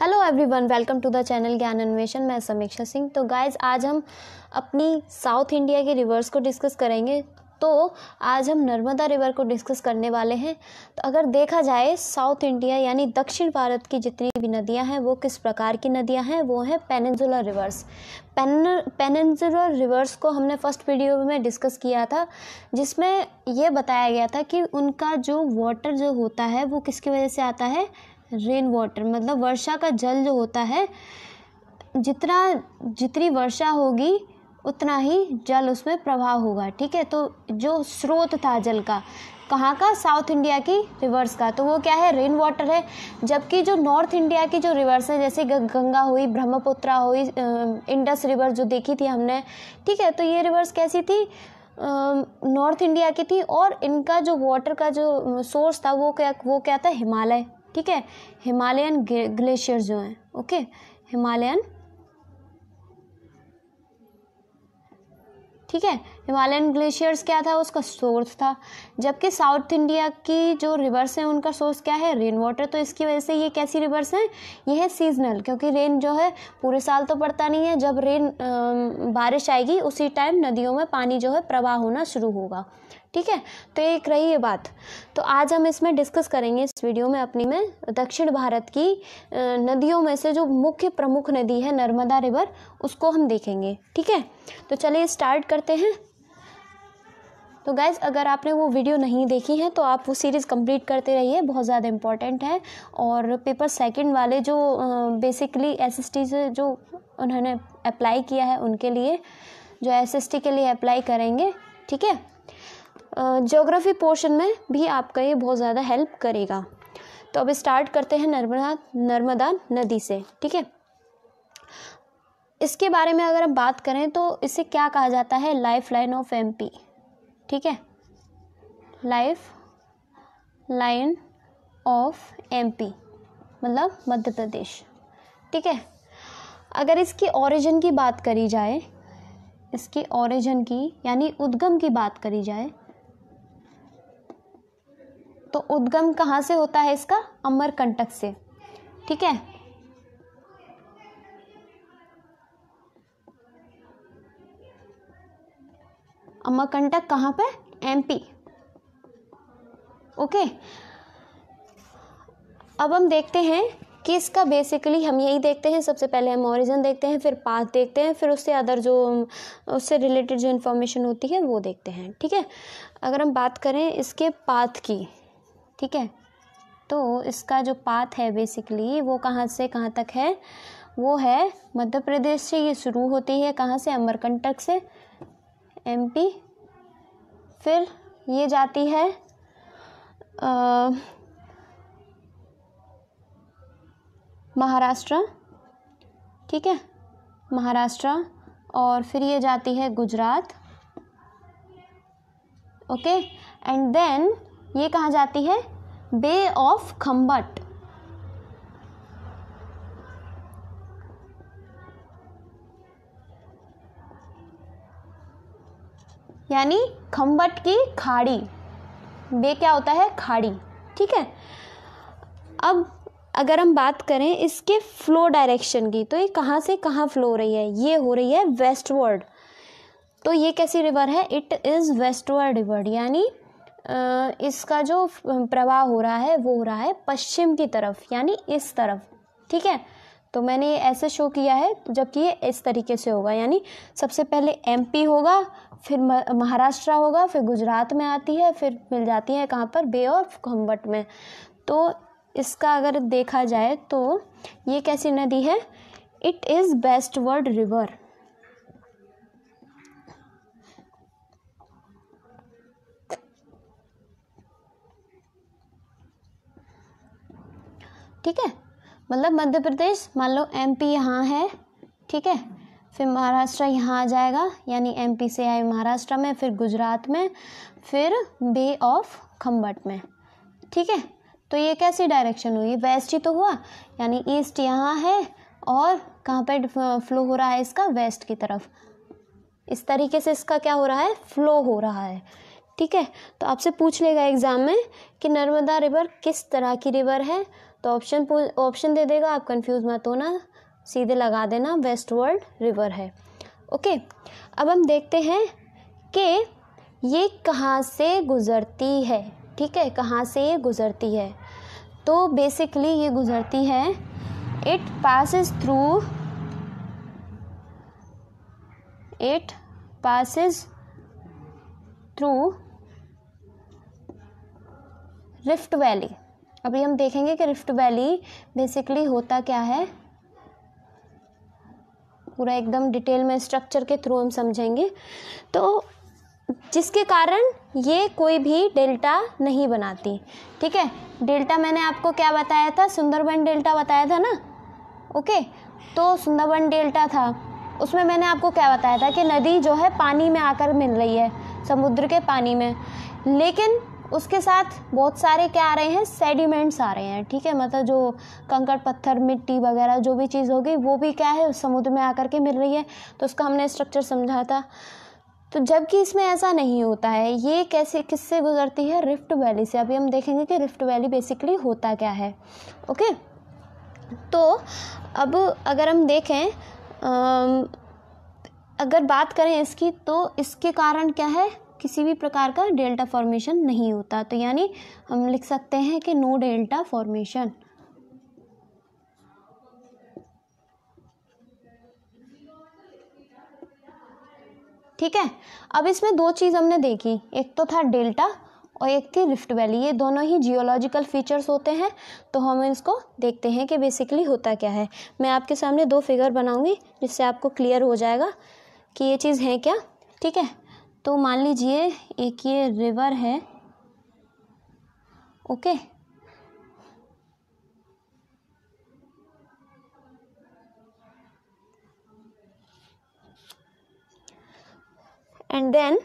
hello everyone welcome to the channel Gyan Anveshan मैं समीक्षा सिंह तो गाइज आज हम अपनी साउथ इंडिया के रिवर्स को डिस्कस करेंगे तो आज हम नर्मदा रिवर को डिस्कस करने वाले हैं तो अगर देखा जाए साउथ इंडिया यानी दक्षिण भारत की जितनी भी नदियां हैं वो किस प्रकार की नदियां हैं वो हैं peninsular rivers pen peninsular rivers को हमने फर्स्ट वीडियो में डिस्कस किया था जिसमें ये बताया गया था कि उनका जो वाटर जो होता है वो किसकी वजह से आता है रेन वाटर मतलब वर्षा का जल जो होता है जितना जितनी वर्षा होगी उतना ही जल उसमें प्रभाव होगा ठीक है तो जो स्रोत था जल का कहाँ का साउथ इंडिया की रिवर्स का तो वो क्या है रेन वाटर है जबकि जो नॉर्थ इंडिया की जो रिवर्स है जैसे गंगा हुई ब्रह्मपुत्रा हुई इंडस रिवर जो देखी थी हमने ठीक है तो ये रिवर्स कैसी थी नॉर्थ इंडिया की थी और इनका जो वाटर का जो सोर्स था वो क्या वो क्या था हिमालय ठीक है हिमालयन ग्लेशियर जो हैं ओके हिमालयन ठीक है हिमालयन ग्लेशियर्स क्या था उसका सोर्स था जबकि साउथ इंडिया की जो रिवर्स हैं उनका सोर्स क्या है रेन वाटर तो इसकी वजह से ये कैसी रिवर्स हैं ये है सीजनल क्योंकि रेन जो है पूरे साल तो पड़ता नहीं है जब रेन आ, बारिश आएगी उसी टाइम नदियों में पानी जो है प्रवाह होना शुरू होगा ठीक है तो एक रही है बात तो आज हम इसमें डिस्कस करेंगे इस वीडियो में अपनी में दक्षिण भारत की नदियों में से जो मुख्य प्रमुख नदी है नर्मदा रिवर उसको हम देखेंगे ठीक है तो चलिए स्टार्ट करते हैं तो गाइज़ अगर आपने वो वीडियो नहीं देखी है तो आप वो सीरीज़ कंप्लीट करते रहिए बहुत ज़्यादा इम्पॉर्टेंट है और पेपर सेकंड वाले जो बेसिकली एसएसटी से जो उन्होंने अप्लाई किया है उनके लिए जो एसएसटी के लिए अप्लाई करेंगे ठीक है जोग्राफी पोर्शन में भी आपका ये बहुत ज़्यादा हेल्प करेगा तो अब स्टार्ट करते हैं नर्मदा नर्मदा नदी से ठीक है इसके बारे में अगर हम बात करें तो इसे क्या कहा जाता है लाइफ लाइन ऑफ पी ठीक है लाइफ लाइन ऑफ पी मतलब मध्य प्रदेश ठीक है अगर इसकी ओरिजिन की बात करी जाए इसकी ओरिजिन की यानी उद्गम की बात करी जाए तो उद्गम कहाँ से होता है इसका अमरकंटक से ठीक है अमरकंटक कहाँ पे एमपी ओके अब हम देखते हैं कि इसका बेसिकली हम यही देखते हैं सबसे पहले हम ओरिजिन देखते हैं फिर पाथ देखते हैं फिर उससे अदर जो उससे रिलेटेड जो इन्फॉर्मेशन होती है वो देखते हैं ठीक है अगर हम बात करें इसके पाथ की ठीक है तो इसका जो पाथ है बेसिकली वो कहाँ से कहाँ तक है वो है मध्य प्रदेश से ये शुरू होती है कहाँ से अमरकंटक से एमपी फिर ये जाती है महाराष्ट्र ठीक है महाराष्ट्र और फिर ये जाती है गुजरात ओके एंड देन ये कहा जाती है बे ऑफ खम्बट यानी खम्बट की खाड़ी बे क्या होता है खाड़ी ठीक है अब अगर हम बात करें इसके फ्लो डायरेक्शन की तो ये कहाँ से कहाँ फ्लो हो रही है ये हो रही है वेस्टवर्ड तो ये कैसी रिवर है इट इज़ वेस्टवर्ड रिवर यानी इसका जो प्रवाह हो रहा है वो हो रहा है पश्चिम की तरफ यानी इस तरफ ठीक है तो मैंने ऐसे शो किया है जबकि ये इस तरीके से होगा यानी सबसे पहले एमपी होगा फिर महाराष्ट्र होगा फिर गुजरात में आती है फिर मिल जाती है कहाँ पर बे ऑफ घम्बट में तो इसका अगर देखा जाए तो ये कैसी नदी है it is best world river ठीक है मतलब मध्य प्रदेश मान लो एम पी यहाँ है ठीक है फिर महाराष्ट्र यहाँ आ जाएगा यानी एम पी से आए महाराष्ट्र में फिर गुजरात में फिर बे ऑफ खम्बट में ठीक है तो ये कैसी डायरेक्शन हुई वेस्ट ही तो हुआ यानी ईस्ट यहाँ है और कहाँ पर फ्लो हो रहा है इसका वेस्ट की तरफ इस तरीके से इसका क्या हो रहा है फ्लो हो रहा है ठीक है तो आपसे पूछ लेगा एग्ज़ाम में कि नर्मदा रिवर किस तरह की रिवर है तो ऑप्शन ऑप्शन दे देगा आप कंफ्यूज मत होना सीधे लगा देना वेस्ट वर्ल्ड रिवर है ओके अब हम देखते हैं कि ये कहाँ से गुज़रती है ठीक है कहाँ से ये गुज़रती है तो बेसिकली ये गुज़रती है it passes through it passes through rift valley अभी हम देखेंगे कि रिफ्ट वैली बेसिकली होता क्या है पूरा एकदम डिटेल में स्ट्रक्चर के थ्रू हम समझेंगे तो जिसके कारण ये कोई भी डेल्टा नहीं बनाती ठीक है डेल्टा मैंने आपको क्या बताया था सुंदरबन डेल्टा बताया था ना ओके तो सुंदरबन डेल्टा था उसमें मैंने आपको क्या बताया था कि नदी जो है पानी में आकर मिल रही है समुद्र के पानी में लेकिन उसके साथ बहुत सारे क्या आ रहे हैं सेडिमेंट्स आ रहे हैं ठीक है मतलब जो कंकड़ पत्थर मिट्टी वगैरह जो भी चीज़ होगी वो भी क्या है समुद्र में आकर के मिल रही है तो उसका हमने स्ट्रक्चर समझा था तो जबकि इसमें ऐसा नहीं होता है ये कैसे किससे गुजरती है रिफ्ट वैली से अभी हम देखेंगे कि रिफ्ट वैली बेसिकली होता क्या है ओके तो अब अगर हम देखें अगर बात करें इसकी तो इसके कारण क्या है किसी भी प्रकार का डेल्टा फॉर्मेशन नहीं होता तो यानी हम लिख सकते हैं कि नो डेल्टा फॉर्मेशन ठीक है अब इसमें दो चीज़ हमने देखी एक तो था डेल्टा और एक थी रिफ्ट वैली ये दोनों ही जियोलॉजिकल फीचर्स होते हैं तो हम इसको देखते हैं कि बेसिकली होता क्या है मैं आपके सामने दो फिगर बनाऊंगी जिससे आपको क्लियर हो जाएगा कि ये चीज़ है क्या ठीक है तो मान लीजिए एक ये रिवर है ओके एंड देन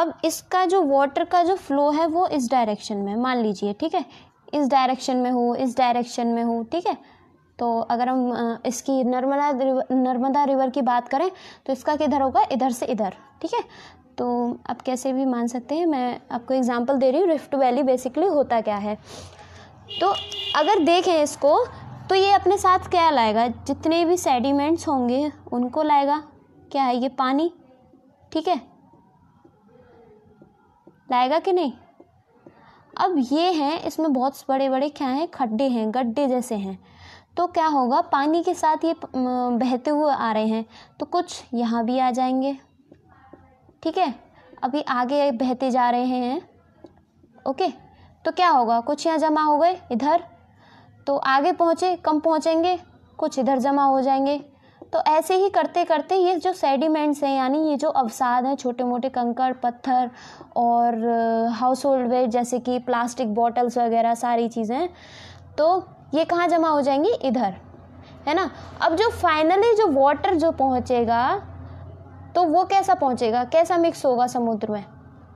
अब इसका जो वाटर का जो फ्लो है वो इस डायरेक्शन में मान लीजिए ठीक है इस डायरेक्शन में हो इस डायरेक्शन में हो ठीक है तो अगर हम इसकी नर्मदा नर्मदा रिवर की बात करें तो इसका किधर होगा इधर से इधर ठीक है तो आप कैसे भी मान सकते हैं मैं आपको एग्जांपल दे रही हूँ रिफ्ट वैली बेसिकली होता क्या है तो अगर देखें इसको तो ये अपने साथ क्या लाएगा जितने भी सेडिमेंट्स होंगे उनको लाएगा क्या है ये पानी ठीक है लाएगा कि नहीं अब ये हैं इसमें बहुत बड़े बड़े क्या हैं खड्डे हैं गड्ढे जैसे हैं तो क्या होगा पानी के साथ ये बहते हुए आ रहे हैं तो कुछ यहाँ भी आ जाएंगे ठीक है अभी आगे बहते जा रहे हैं ओके तो क्या होगा कुछ यहाँ जमा हो गए इधर तो आगे पहुँचे कम पहुँचेंगे कुछ इधर जमा हो जाएंगे तो ऐसे ही करते करते ये जो सेडिमेंट्स हैं यानी ये जो अवसाद हैं छोटे मोटे कंकड़ पत्थर और हाउस होल्ड वेस्ट जैसे कि प्लास्टिक बॉटल्स वगैरह सारी चीज़ें तो ये कहाँ जमा हो जाएंगी इधर है ना अब जो फाइनली जो वाटर जो पहुँचेगा तो वो कैसा पहुँचेगा कैसा मिक्स होगा समुद्र में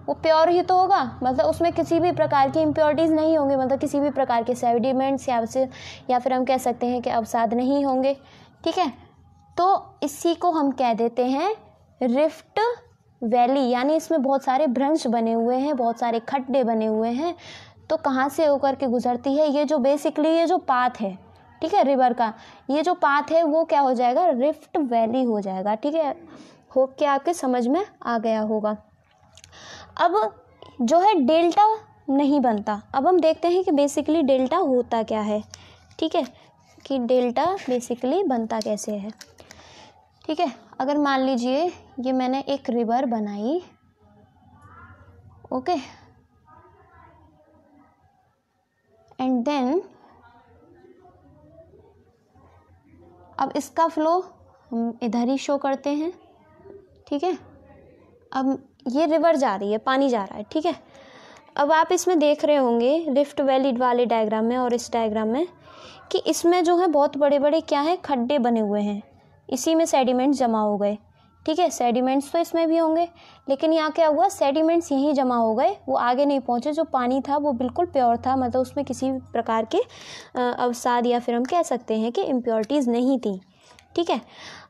वो प्योर ही तो होगा मतलब उसमें किसी भी प्रकार की इम्प्योरिटीज़ नहीं होंगी मतलब किसी भी प्रकार के सेविडिमेंट्स या फिर या फिर हम कह सकते हैं कि अवसाद नहीं होंगे ठीक है तो इसी को हम कह देते हैं रिफ्ट वैली यानी इसमें बहुत सारे भ्रंश बने हुए हैं बहुत सारे खड्डे बने हुए हैं तो कहाँ से होकर के गुजरती है ये जो बेसिकली ये जो पाथ है ठीक है रिवर का ये जो पाथ है वो क्या हो जाएगा रिफ्ट वैली हो जाएगा ठीक है होप के आपके समझ में आ गया होगा अब जो है डेल्टा नहीं बनता अब हम देखते हैं कि बेसिकली डेल्टा होता क्या है ठीक है कि डेल्टा बेसिकली बनता कैसे है ठीक है अगर मान लीजिए ये मैंने एक रिवर बनाई ओके एंड देन अब इसका फ्लो हम इधर ही शो करते हैं ठीक है अब ये रिवर जा रही है पानी जा रहा है ठीक है अब आप इसमें देख रहे होंगे रिफ्ट वैली वाले डायग्राम में और इस डायग्राम में कि इसमें जो है बहुत बड़े बड़े क्या है खड्डे बने हुए हैं इसी में सेडिमेंट जमा हो गए ठीक है सेडिमेंट्स तो इसमें भी होंगे लेकिन यहाँ क्या हुआ सेडिमेंट्स यहीं जमा हो गए वो आगे नहीं पहुँचे जो पानी था वो बिल्कुल प्योर था मतलब उसमें किसी प्रकार के अवसाद या फिर हम कह सकते हैं कि इम्प्योरिटीज़ नहीं थी ठीक है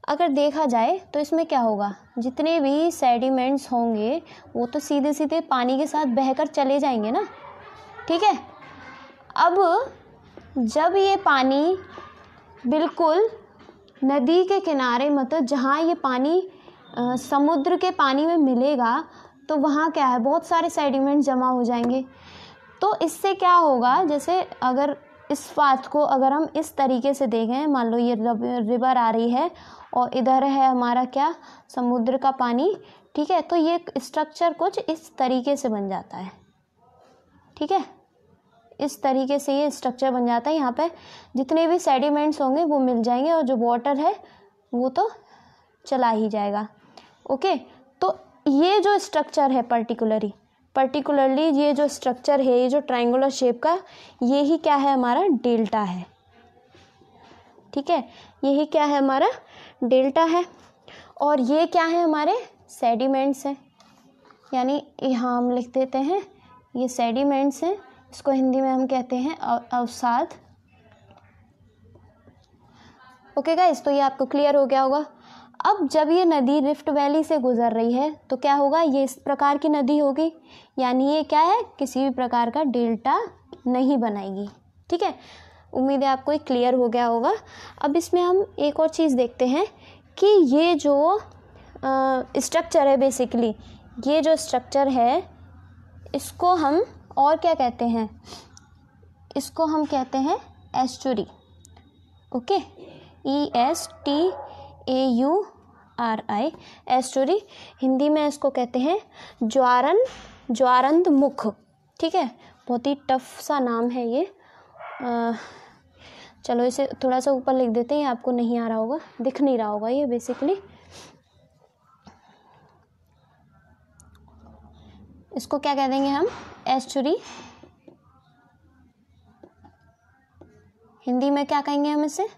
अगर देखा जाए तो इसमें क्या होगा जितने भी सेडिमेंट्स होंगे वो तो सीधे सीधे पानी के साथ बहकर चले जाएंगे ना ठीक है अब जब ये पानी बिल्कुल नदी के किनारे मतलब जहाँ ये पानी समुद्र के पानी में मिलेगा तो वहाँ क्या है बहुत सारे सेडिमेंट जमा हो जाएंगे तो इससे क्या होगा जैसे अगर इस बात को अगर हम इस तरीके से देखें मान लो ये रिवर आ रही है और इधर है हमारा क्या समुद्र का पानी ठीक है तो ये स्ट्रक्चर कुछ इस तरीके से बन जाता है ठीक है इस तरीके से ये स्ट्रक्चर बन जाता है यहाँ पे जितने भी सेडिमेंट्स होंगे वो मिल जाएंगे और जो वाटर है वो तो चला ही जाएगा ओके तो ये जो स्ट्रक्चर है पर्टिकुलरली पर्टिकुलरली ये जो स्ट्रक्चर है ये जो ट्राइंगुलर शेप का ये ही क्या है हमारा डेल्टा है ठीक है यही क्या है हमारा डेल्टा है और ये क्या है हमारे सेडिमेंट्स हैं यानी यहाँ हम लिख देते हैं ये सेडिमेंट्स हैं इसको हिंदी में हम कहते हैं अवसाद ओके गाइस तो ये आपको क्लियर हो गया होगा अब जब ये नदी रिफ्ट वैली से गुजर रही है तो क्या होगा ये इस प्रकार की नदी होगी यानी ये क्या है किसी भी प्रकार का डेल्टा नहीं बनाएगी ठीक है उम्मीद है आपको ये क्लियर हो गया होगा अब इसमें हम एक और चीज़ देखते हैं कि ये जो स्ट्रक्चर है बेसिकली ये जो स्ट्रक्चर है इसको हम और क्या कहते हैं इसको हम कहते हैं estuary okay E S T A U R I estuary Hindi में इसको कहते हैं ज्वारन ज्वारंद मुख ठीक है बहुत ही टफ सा नाम है ये आ, चलो इसे थोड़ा सा ऊपर लिख देते हैं आपको नहीं आ रहा होगा दिख नहीं रहा होगा ये बेसिकली इसको क्या कह देंगे हम एस्चुरी हिंदी में क्या कहेंगे हम इसे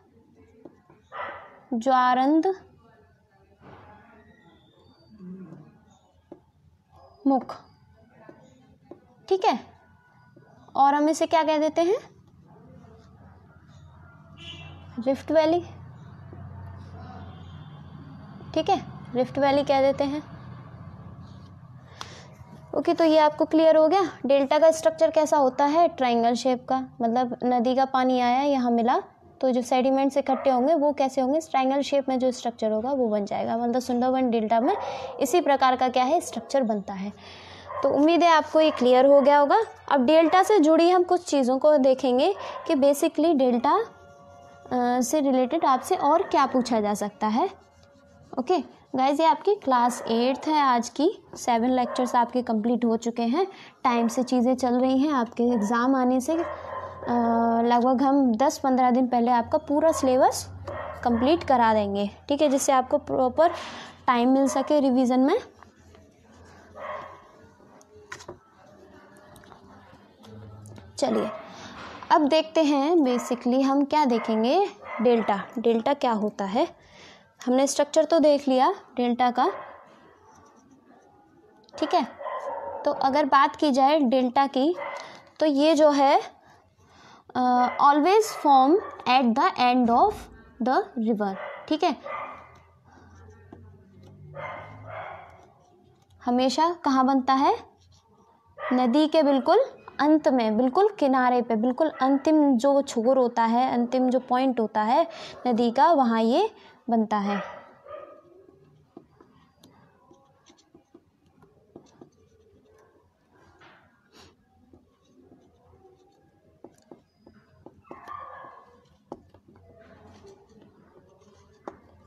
ज्वारंद मुख ठीक है और हम इसे क्या कह देते हैं रिफ्ट वैली ठीक है रिफ्ट वैली कह देते हैं ओके तो ये आपको क्लियर हो गया डेल्टा का स्ट्रक्चर कैसा होता है ट्राइंगल शेप का मतलब नदी का पानी आया यहाँ मिला तो जो सेडिमेंट्स इकट्ठे होंगे वो कैसे होंगे ट्राइंगल शेप में जो स्ट्रक्चर होगा वो बन जाएगा मतलब सुंदरवन डेल्टा में इसी प्रकार का क्या है स्ट्रक्चर बनता है तो उम्मीद है आपको ये क्लियर हो गया होगा अब डेल्टा से जुड़ी हम कुछ चीज़ों को देखेंगे कि बेसिकली डेल्टा से रिलेटेड आपसे और क्या पूछा जा सकता है ओके गाइज ये आपकी क्लास एट्थ है आज की सेवन लेक्चर्स आपके कंप्लीट हो चुके हैं टाइम से चीज़ें चल रही हैं आपके एग्ज़ाम आने से लगभग हम 10-15 दिन पहले आपका पूरा सिलेबस कंप्लीट करा देंगे ठीक है जिससे आपको प्रॉपर टाइम मिल सके रिवीजन में चलिए अब देखते हैं बेसिकली हम क्या देखेंगे डेल्टा डेल्टा क्या होता है हमने स्ट्रक्चर तो देख लिया डेल्टा का ठीक है तो अगर बात की जाए डेल्टा की तो ये जो है always form at the end of the river ठीक है हमेशा कहाँ बनता है नदी के बिल्कुल अंत में बिल्कुल किनारे पे बिल्कुल अंतिम जो छोर होता है अंतिम जो पॉइंट होता है नदी का वहाँ ये बनता है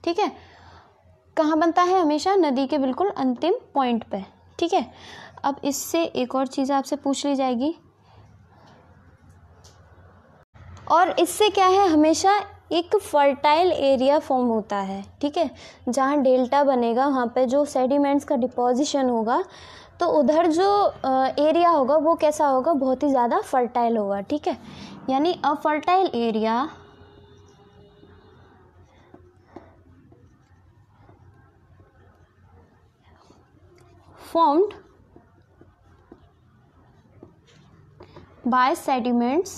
ठीक है कहाँ बनता है हमेशा नदी के बिल्कुल अंतिम पॉइंट पे ठीक है अब इससे एक और चीज़ आपसे पूछ ली जाएगी और इससे क्या है हमेशा एक फर्टाइल एरिया फॉर्म होता है ठीक है जहाँ डेल्टा बनेगा वहाँ पे जो सेडिमेंट्स का डिपोजिशन होगा तो उधर जो एरिया होगा वो कैसा होगा बहुत ही ज़्यादा फर्टाइल होगा ठीक है यानी a fertile area formed by sediments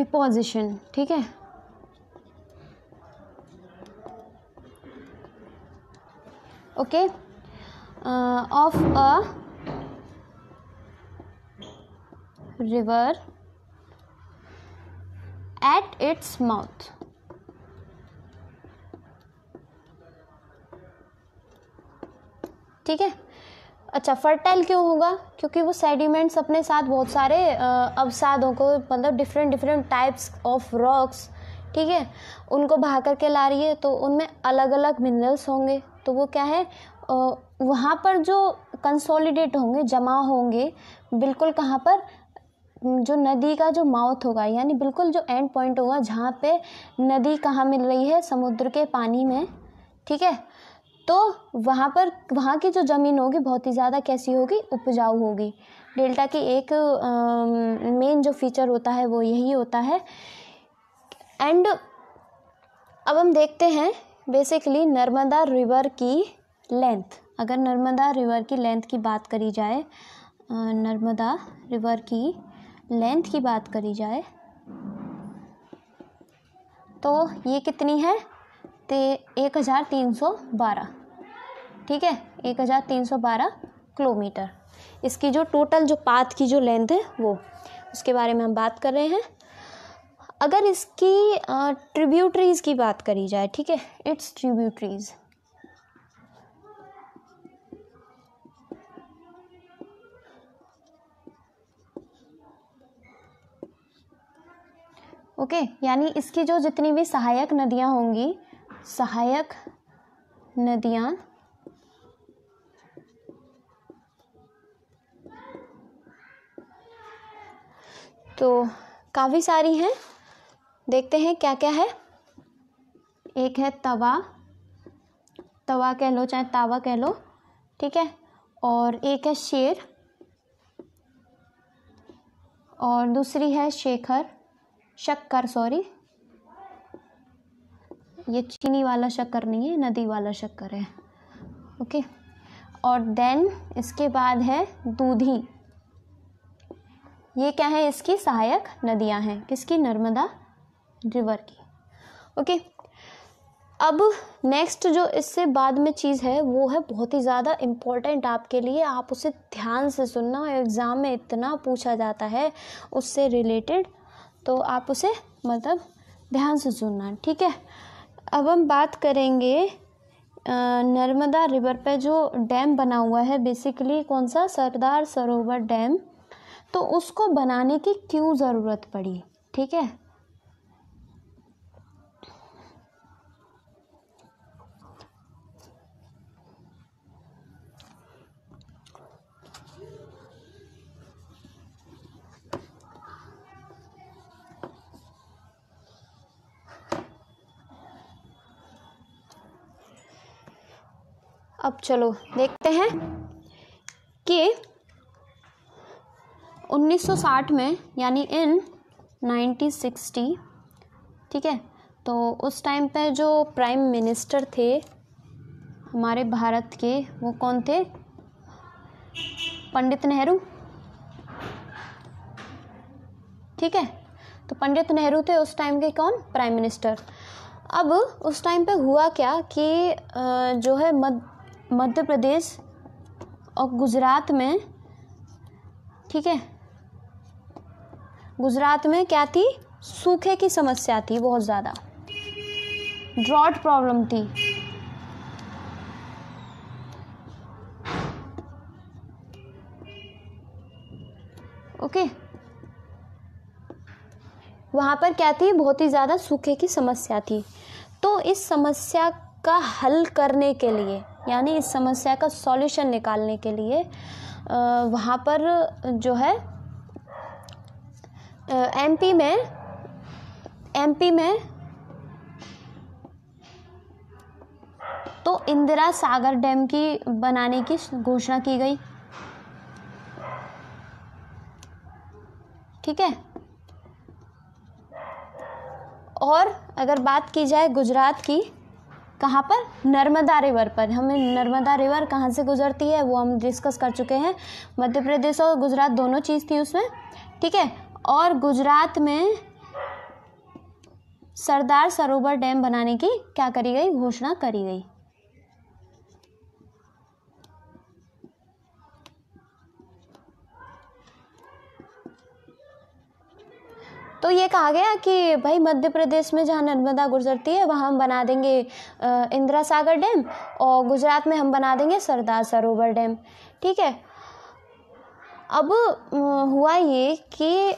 deposition ठीक है okay of a river at its mouth ठीक है अच्छा फर्टाइल क्यों होगा क्योंकि वो सेडिमेंट्स अपने साथ बहुत सारे अवसादों को मतलब different different types of rocks ठीक है उनको बहा करके ला रही है तो उनमें अलग अलग मिनरल्स होंगे तो वो क्या है वहाँ पर जो कंसोलिडेट होंगे जमा होंगे बिल्कुल कहाँ पर जो नदी का जो माउथ होगा यानी बिल्कुल जो एंड पॉइंट होगा जहाँ पे नदी कहाँ मिल रही है समुद्र के पानी में ठीक है तो वहाँ पर वहाँ की जो ज़मीन होगी बहुत ही ज़्यादा कैसी होगी उपजाऊ होगी डेल्टा की एक मेन जो फीचर होता है वो यही होता है एंड अब हम देखते हैं बेसिकली नर्मदा रिवर की लेंथ अगर नर्मदा रिवर की लेंथ की बात करी जाए नर्मदा रिवर की लेंथ की बात करी जाए तो ये कितनी है ते एक हज़ार तीन सौ बारह ठीक है एक हज़ार तीन सौ बारह किलोमीटर इसकी जो टोटल जो पाथ की जो लेंथ है वो उसके बारे में हम बात कर रहे हैं अगर इसकी ट्रिब्यूटरीज़ की बात करी जाए ठीक है इट्स ट्रिब्यूटरीज़ ओके okay, यानी इसकी जो जितनी भी सहायक नदियाँ होंगी सहायक नदियाँ तो काफ़ी सारी हैं देखते हैं क्या क्या है एक है तवा तवा कह लो चाहे तावा कह लो ठीक है और एक है शेर और दूसरी है शेखर शक्कर सॉरी ये चीनी वाला शक्कर नहीं है नदी वाला शक्कर है ओके और देन इसके बाद है दूधी ये क्या है इसकी सहायक नदियाँ हैं किसकी नर्मदा रिवर की ओके अब नेक्स्ट जो इससे बाद में चीज़ है वो है बहुत ही ज़्यादा इम्पॉर्टेंट आपके लिए आप उसे ध्यान से सुनना एग्ज़ाम में इतना पूछा जाता है उससे रिलेटेड तो आप उसे मतलब ध्यान से सुनना ठीक है अब हम बात करेंगे नर्मदा रिवर पे जो डैम बना हुआ है बेसिकली कौन सा सरदार सरोवर डैम तो उसको बनाने की क्यों ज़रूरत पड़ी ठीक है अब चलो देखते हैं कि 1960 में यानी इन 1960 ठीक है तो उस टाइम पे जो प्राइम मिनिस्टर थे हमारे भारत के वो कौन थे पंडित नेहरू ठीक है तो पंडित नेहरू थे उस टाइम के कौन प्राइम मिनिस्टर अब उस टाइम पे हुआ क्या कि जो है मध्य मध्य प्रदेश और गुजरात में ठीक है गुजरात में क्या थी सूखे की समस्या थी बहुत ज़्यादा ड्रॉट प्रॉब्लम थी ओके वहाँ पर क्या थी बहुत ही ज़्यादा सूखे की समस्या थी तो इस समस्या का हल करने के लिए यानी इस समस्या का सॉल्यूशन निकालने के लिए वहाँ पर जो है एमपी में एमपी में तो इंदिरा सागर डैम की बनाने की घोषणा की गई ठीक है और अगर बात की जाए गुजरात की कहाँ पर नर्मदा रिवर पर हमें नर्मदा रिवर कहाँ से गुजरती है वो हम डिस्कस कर चुके हैं मध्य प्रदेश और गुजरात दोनों चीज़ थी उसमें ठीक है और गुजरात में सरदार सरोवर डैम बनाने की क्या करी गई घोषणा करी गई तो ये कहा गया कि भाई मध्य प्रदेश में जहाँ नर्मदा गुजरती है वहाँ हम बना देंगे इंदिरा सागर डैम और गुजरात में हम बना देंगे सरदार सरोवर डैम ठीक है अब हुआ ये कि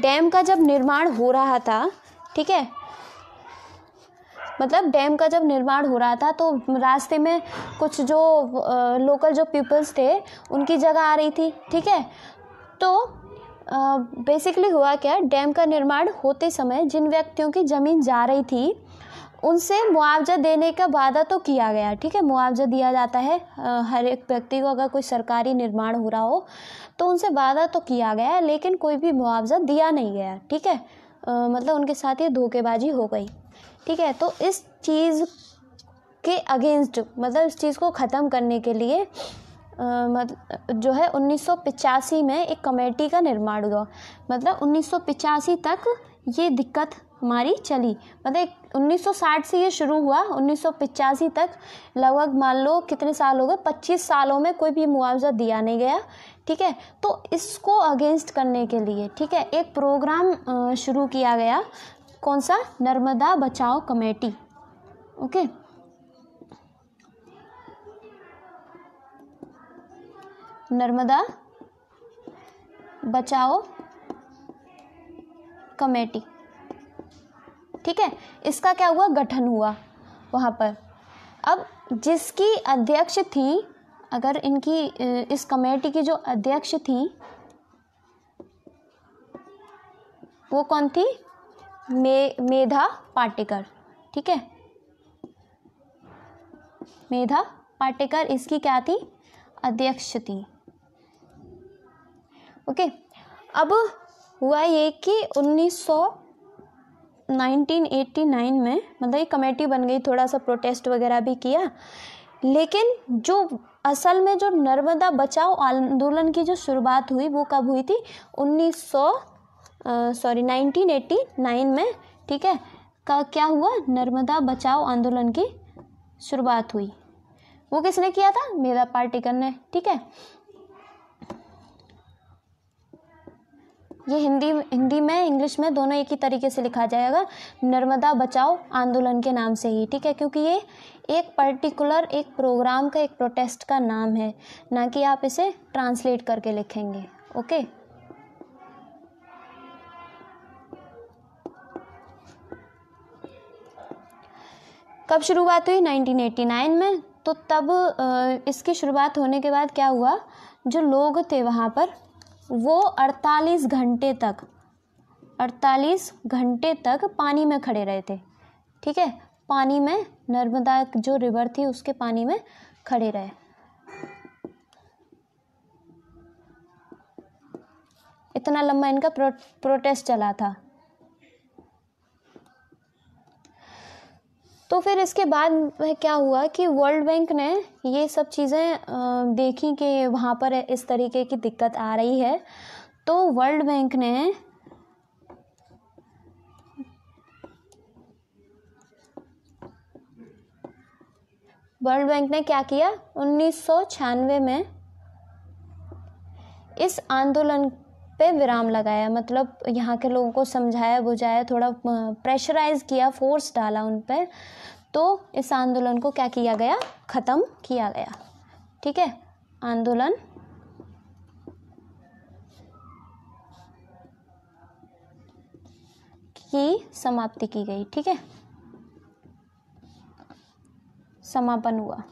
डैम का जब निर्माण हो रहा था ठीक है मतलब डैम का जब निर्माण हो रहा था तो रास्ते में कुछ जो आ, लोकल जो पीपल्स थे उनकी जगह आ रही थी ठीक है तो बेसिकली हुआ क्या डैम का निर्माण होते समय जिन व्यक्तियों की ज़मीन जा रही थी उनसे मुआवजा देने का वादा तो किया गया ठीक है मुआवजा दिया जाता है हर एक व्यक्ति को अगर कोई सरकारी निर्माण हो रहा हो तो उनसे वादा तो किया गया है लेकिन कोई भी मुआवजा दिया नहीं गया ठीक है मतलब उनके साथ ये धोखेबाजी हो गई ठीक है तो इस चीज़ के अगेंस्ट मतलब इस चीज़ को ख़त्म करने के लिए मत जो है उन्नीस में एक कमेटी का निर्माण हुआ मतलब उन्नीस तक ये दिक्कत हमारी चली मतलब 1960 से ये शुरू हुआ पिचासी तक लगभग मान लो कितने साल हो गए 25 सालों में कोई भी मुआवजा दिया नहीं गया ठीक है तो इसको अगेंस्ट करने के लिए ठीक है एक प्रोग्राम शुरू किया गया कौन सा नर्मदा बचाओ कमेटी ओके नर्मदा बचाओ कमेटी ठीक है इसका क्या हुआ गठन हुआ वहाँ पर अब जिसकी अध्यक्ष थी अगर इनकी इस कमेटी की जो अध्यक्ष थी वो कौन थी मे मेधा पाटेकर ठीक है मेधा पाटेकर इसकी क्या थी अध्यक्ष थी ओके अब हुआ ये कि उन्नीस सौ 1989 में मतलब ये कमेटी बन गई थोड़ा सा प्रोटेस्ट वगैरह भी किया लेकिन जो असल में जो नर्मदा बचाओ आंदोलन की जो शुरुआत हुई वो कब हुई थी 1900 सॉरी 1989 में ठीक है का क्या हुआ नर्मदा बचाओ आंदोलन की शुरुआत हुई वो किसने किया था मेरा पार्टी ने ठीक है ये हिंदी हिंदी में इंग्लिश में दोनों एक ही तरीके से लिखा जाएगा नर्मदा बचाओ आंदोलन के नाम से ही ठीक है क्योंकि ये एक पर्टिकुलर एक प्रोग्राम का एक प्रोटेस्ट का नाम है ना कि आप इसे ट्रांसलेट करके लिखेंगे ओके कब शुरुआत हुई 1989 में तो तब इसकी शुरुआत होने के बाद क्या हुआ जो लोग थे वहाँ पर वो 48 घंटे तक 48 घंटे तक पानी में खड़े रहे थे ठीक है पानी में नर्मदा जो रिवर थी उसके पानी में खड़े रहे इतना लंबा इनका प्रो, प्रोटेस्ट चला था तो फिर इसके बाद क्या हुआ कि वर्ल्ड बैंक ने ये सब चीज़ें देखी कि वहाँ पर इस तरीके की दिक्कत आ रही है तो वर्ल्ड बैंक ने वर्ल्ड बैंक ने क्या किया उन्नीस में इस आंदोलन पे विराम लगाया मतलब यहाँ के लोगों को समझाया बुझाया थोड़ा प्रेशराइज किया फोर्स डाला उन पर तो इस आंदोलन को क्या किया गया ख़त्म किया गया ठीक है आंदोलन की समाप्ति की गई ठीक है समापन हुआ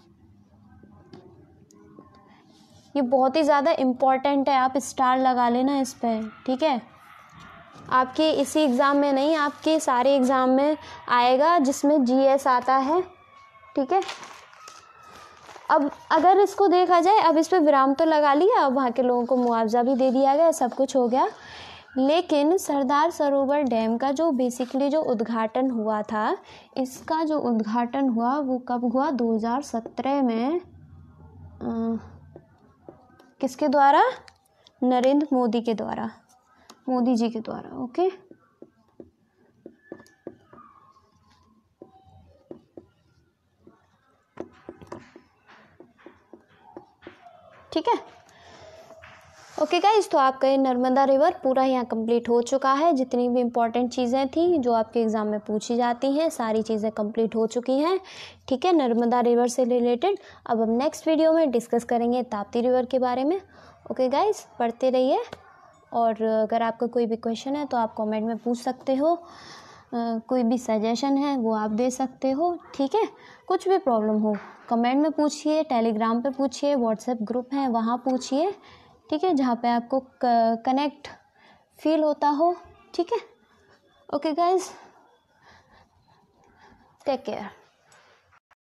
ये बहुत ही ज़्यादा इम्पॉर्टेंट है आप स्टार लगा लेना इस पर ठीक है आपके इसी एग्ज़ाम में नहीं आपके सारे एग्ज़ाम में आएगा जिसमें जीएस आता है ठीक है अब अगर इसको देखा जाए अब इस पर विराम तो लगा लिया अब वहाँ के लोगों को मुआवजा भी दे दिया गया सब कुछ हो गया लेकिन सरदार सरोवर डैम का जो बेसिकली जो उद्घाटन हुआ था इसका जो उद्घाटन हुआ वो कब हुआ 2017 में आ, किसके द्वारा नरेंद्र मोदी के द्वारा मोदी जी के द्वारा ओके ठीक है ओके okay गाइज तो आपका ये नर्मदा रिवर पूरा यहाँ कंप्लीट हो चुका है जितनी भी इम्पॉर्टेंट चीज़ें थी जो आपके एग्ज़ाम में पूछी जाती हैं सारी चीज़ें कंप्लीट हो चुकी हैं ठीक है नर्मदा रिवर से रिलेटेड अब हम नेक्स्ट वीडियो में डिस्कस करेंगे ताप्ती रिवर के बारे में ओके okay गाइज पढ़ते रहिए और अगर आपका कोई भी क्वेश्चन है तो आप कॉमेंट में पूछ सकते हो कोई भी सजेशन है वो आप दे सकते हो ठीक है कुछ भी प्रॉब्लम हो कमेंट में पूछिए टेलीग्राम पर पूछिए व्हाट्सएप ग्रुप है वहाँ पूछिए ठीक है जहाँ पे आपको कनेक्ट फील होता हो ठीक है ओके गाइज टेक केयर